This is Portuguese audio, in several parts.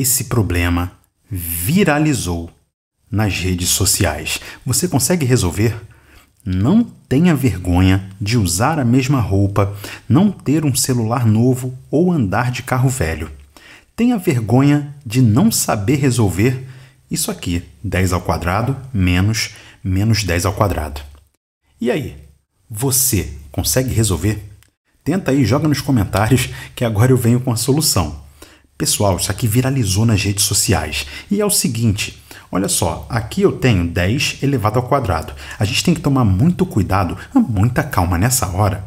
esse problema viralizou nas redes sociais. Você consegue resolver? Não tenha vergonha de usar a mesma roupa, não ter um celular novo ou andar de carro velho. Tenha vergonha de não saber resolver isso aqui, 10 ao quadrado menos menos 10 ao quadrado. E aí, você consegue resolver? Tenta aí, joga nos comentários que agora eu venho com a solução. Pessoal, isso aqui viralizou nas redes sociais e é o seguinte: olha só, aqui eu tenho 10 elevado ao quadrado. A gente tem que tomar muito cuidado, muita calma nessa hora,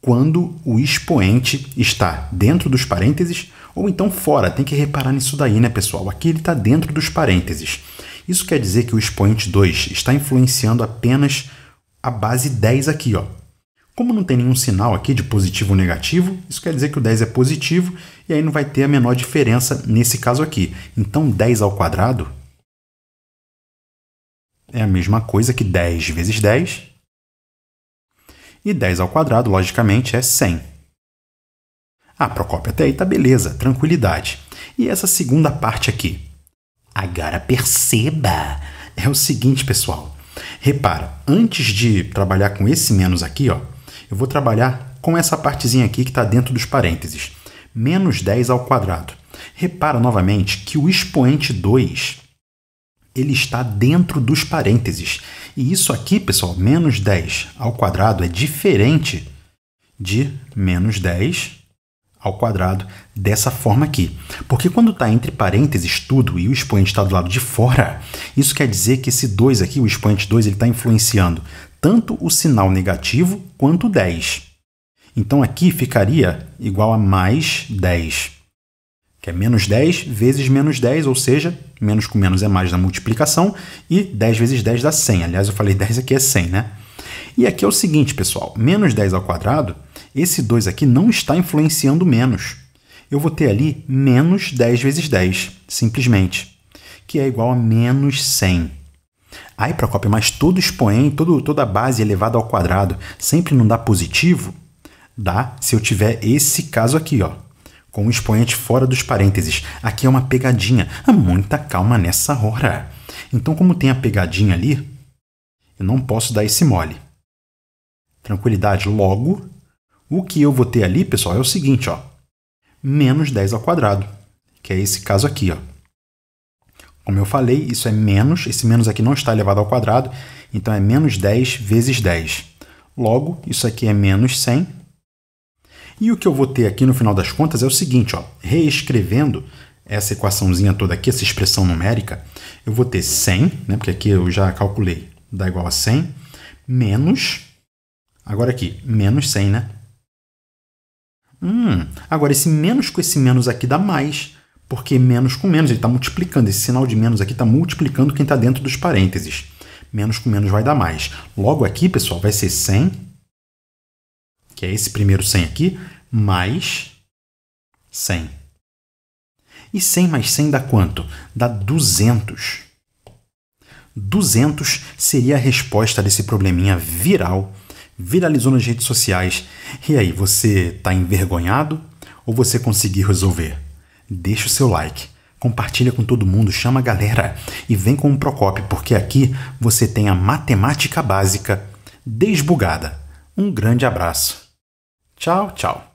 quando o expoente está dentro dos parênteses ou então fora. Tem que reparar nisso daí, né, pessoal? Aqui ele está dentro dos parênteses. Isso quer dizer que o expoente 2 está influenciando apenas a base 10 aqui, ó, como não tem nenhum sinal aqui de positivo ou negativo, isso quer dizer que o 10 é positivo e aí não vai ter a menor diferença nesse caso aqui. Então 10 ao quadrado é a mesma coisa que 10 vezes 10. E 10 ao quadrado, logicamente, é 100. Ah, Procópio, até aí tá beleza, tranquilidade. E essa segunda parte aqui? Agora perceba! É o seguinte, pessoal. Repara, antes de trabalhar com esse menos aqui, ó, eu vou trabalhar com essa partezinha aqui que está dentro dos parênteses. Menos 10 ao quadrado. Repara novamente que o expoente 2 ele está dentro dos parênteses. E isso aqui, pessoal, menos 10 ao quadrado é diferente de menos 10 ao quadrado dessa forma aqui. Porque quando está entre parênteses tudo e o expoente está do lado de fora, isso quer dizer que esse 2 aqui, o expoente 2, ele está influenciando tanto o sinal negativo quanto 10. Então aqui ficaria igual a mais 10, que é menos 10 vezes menos 10, ou seja, menos com menos é mais na multiplicação, e 10 vezes 10 dá 100. Aliás, eu falei 10 aqui é 100, né? E aqui é o seguinte, pessoal, menos 10 ao quadrado, esse 2 aqui não está influenciando menos. Eu vou ter ali menos 10 vezes 10, simplesmente, que é igual a menos 100 para Procópio, mas todo expoente, todo, toda base elevada é ao quadrado sempre não dá positivo? Dá se eu tiver esse caso aqui, ó, com o expoente fora dos parênteses. Aqui é uma pegadinha. Há muita calma nessa hora. Então, como tem a pegadinha ali, eu não posso dar esse mole. Tranquilidade. Logo, o que eu vou ter ali, pessoal, é o seguinte, ó. Menos 10 ao quadrado, que é esse caso aqui, ó. Como eu falei, isso é menos, esse menos aqui não está elevado ao quadrado, então é menos 10 vezes 10. Logo, isso aqui é menos 100. E o que eu vou ter aqui no final das contas é o seguinte, ó, reescrevendo essa equaçãozinha toda aqui, essa expressão numérica, eu vou ter 100, né, porque aqui eu já calculei, dá igual a 100, menos, agora aqui, menos 100, né? Hum, agora esse menos com esse menos aqui dá mais, porque menos com menos, ele está multiplicando. Esse sinal de menos aqui está multiplicando quem está dentro dos parênteses. Menos com menos vai dar mais. Logo aqui, pessoal, vai ser 100, que é esse primeiro 100 aqui, mais 100. E 100 mais 100 dá quanto? Dá 200. 200 seria a resposta desse probleminha viral, viralizou nas redes sociais. E aí, você está envergonhado ou você conseguiu resolver? deixa o seu like, compartilha com todo mundo, chama a galera e vem com o Procop, porque aqui você tem a matemática básica desbugada. Um grande abraço. Tchau, tchau.